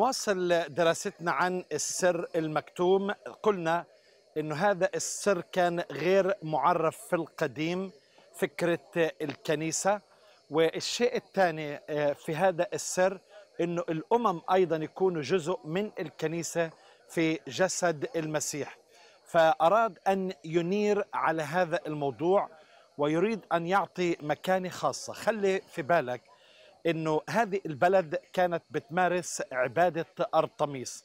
نواصل دراستنا عن السر المكتوم قلنا انه هذا السر كان غير معرف في القديم فكره الكنيسه والشيء الثاني آه، في هذا السر انه الامم ايضا يكونوا جزء من الكنيسه في جسد المسيح فاراد ان ينير على هذا الموضوع ويريد ان يعطي مكانه خاصه خلي في بالك انه هذه البلد كانت بتمارس عباده ارطميس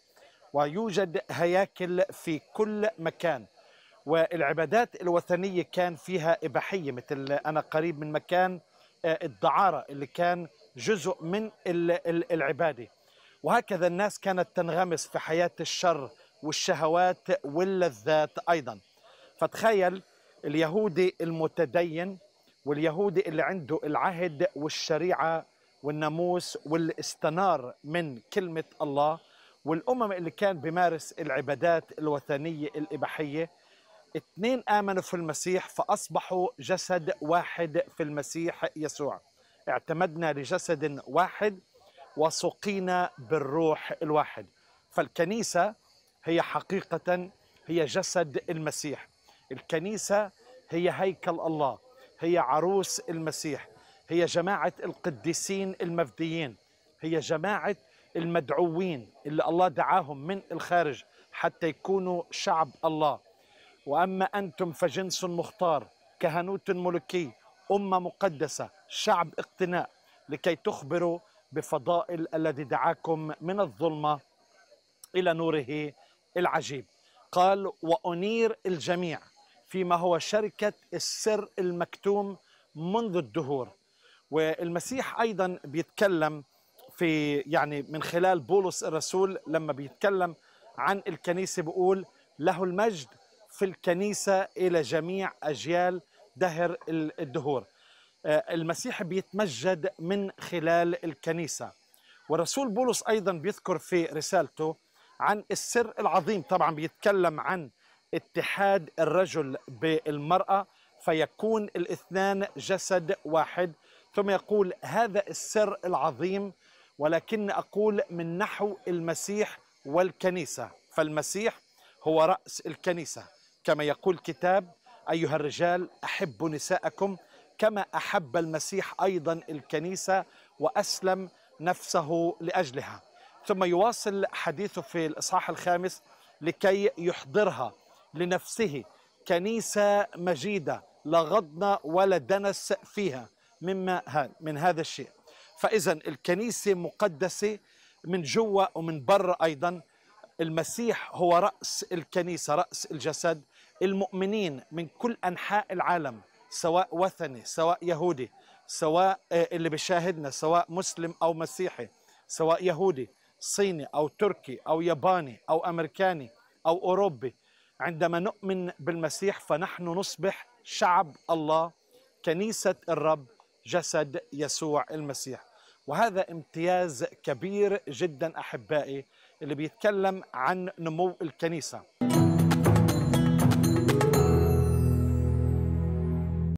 ويوجد هياكل في كل مكان والعبادات الوثنيه كان فيها اباحيه مثل انا قريب من مكان آه، الدعاره اللي كان جزء من العباده وهكذا الناس كانت تنغمس في حياه الشر والشهوات واللذات ايضا فتخيل اليهودي المتدين واليهودي اللي عنده العهد والشريعه والناموس واللي استنار من كلمة الله والأمم اللي كان بيمارس العبادات الوثنية الإباحية اثنين آمنوا في المسيح فأصبحوا جسد واحد في المسيح يسوع اعتمدنا لجسد واحد وسقينا بالروح الواحد فالكنيسة هي حقيقة هي جسد المسيح الكنيسة هي هيكل الله هي عروس المسيح هي جماعة القديسين المفديين هي جماعة المدعوين اللي الله دعاهم من الخارج حتى يكونوا شعب الله وأما أنتم فجنس مختار كهنوت ملكي أمة مقدسة شعب اقتناء لكي تخبروا بفضائل الذي دعاكم من الظلمة إلى نوره العجيب قال وأنير الجميع فيما هو شركة السر المكتوم منذ الدهور والمسيح ايضا بيتكلم في يعني من خلال بولس الرسول لما بيتكلم عن الكنيسه بيقول له المجد في الكنيسه الى جميع اجيال دهر الدهور آه، المسيح بيتمجد من خلال الكنيسه والرسول بولس ايضا بيذكر في رسالته عن السر العظيم طبعا بيتكلم عن اتحاد الرجل بالمراه فيكون الاثنان جسد واحد ثم يقول هذا السر العظيم ولكن أقول من نحو المسيح والكنيسة فالمسيح هو رأس الكنيسة كما يقول كتاب أيها الرجال أحبوا نساءكم كما أحب المسيح أيضا الكنيسة وأسلم نفسه لأجلها ثم يواصل حديثه في الإصحاح الخامس لكي يحضرها لنفسه كنيسة مجيدة لا غضن ولا دنس فيها مما من هذا الشيء فإذا الكنيسة مقدسة من جوا ومن برا أيضا المسيح هو رأس الكنيسة رأس الجسد المؤمنين من كل أنحاء العالم سواء وثني سواء يهودي سواء آه، اللي بيشاهدنا سواء مسلم أو مسيحي سواء يهودي صيني أو تركي أو ياباني أو أمريكاني أو أوروبي عندما نؤمن بالمسيح فنحن نصبح شعب الله كنيسة الرب جسد يسوع المسيح وهذا امتياز كبير جدا احبائي اللي بيتكلم عن نمو الكنيسه